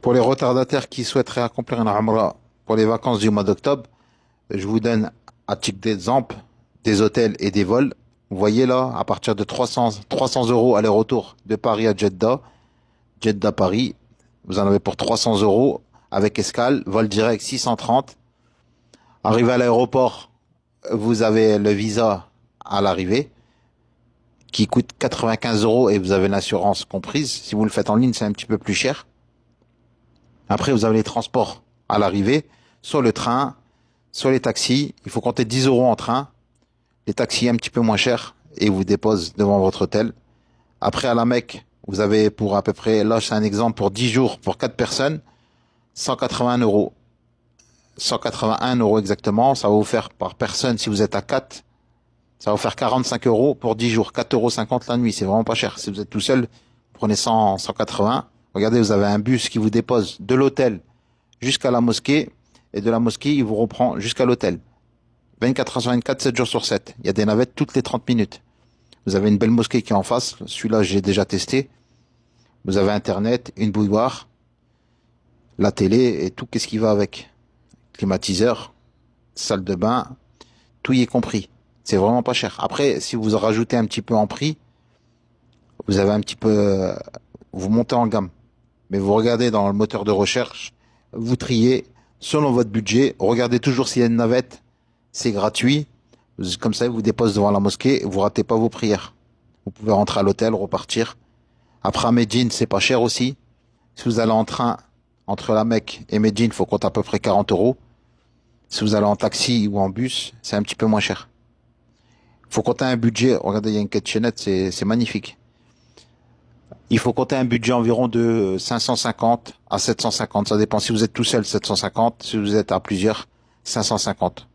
Pour les retardataires qui souhaiteraient accomplir un ramra pour les vacances du mois d'octobre, je vous donne à titre d'exemple des hôtels et des vols. Vous voyez là, à partir de 300, 300 euros aller-retour de Paris à Jeddah, Jeddah-Paris, vous en avez pour 300 euros avec escale, vol direct 630. Arrivé à l'aéroport, vous avez le visa à l'arrivée qui coûte 95 euros et vous avez l'assurance comprise. Si vous le faites en ligne, c'est un petit peu plus cher. Après, vous avez les transports à l'arrivée, soit le train, soit les taxis. Il faut compter 10 euros en train. Les taxis un petit peu moins cher et vous dépose devant votre hôtel. Après, à la Mecque, vous avez pour à peu près, là c'est un exemple, pour 10 jours, pour 4 personnes, 180 euros. 181 euros exactement, ça va vous faire par personne si vous êtes à 4, ça va vous faire 45 euros pour 10 jours, 4,50 euros la nuit, c'est vraiment pas cher. Si vous êtes tout seul, prenez 180, Regardez, vous avez un bus qui vous dépose de l'hôtel jusqu'à la mosquée, et de la mosquée, il vous reprend jusqu'à l'hôtel. 24 heures 24, 7 jours sur 7. Il y a des navettes toutes les 30 minutes. Vous avez une belle mosquée qui est en face, celui-là j'ai déjà testé. Vous avez Internet, une bouilloire, la télé et tout qu'est-ce qui va avec. Climatiseur, salle de bain, tout y est compris. C'est vraiment pas cher. Après, si vous rajoutez un petit peu en prix, vous avez un petit peu, euh, vous montez en gamme mais vous regardez dans le moteur de recherche, vous triez selon votre budget, regardez toujours s'il y a une navette, c'est gratuit, comme ça, vous dépose devant la mosquée, vous ratez pas vos prières. Vous pouvez rentrer à l'hôtel, repartir. Après, à Médine, c'est pas cher aussi. Si vous allez en train entre la Mecque et il faut compter à peu près 40 euros. Si vous allez en taxi ou en bus, c'est un petit peu moins cher. Faut compter un budget. Regardez, il y a une quête chaînette, c'est magnifique il faut compter un budget environ de 550 à 750. Ça dépend si vous êtes tout seul, 750. Si vous êtes à plusieurs, 550.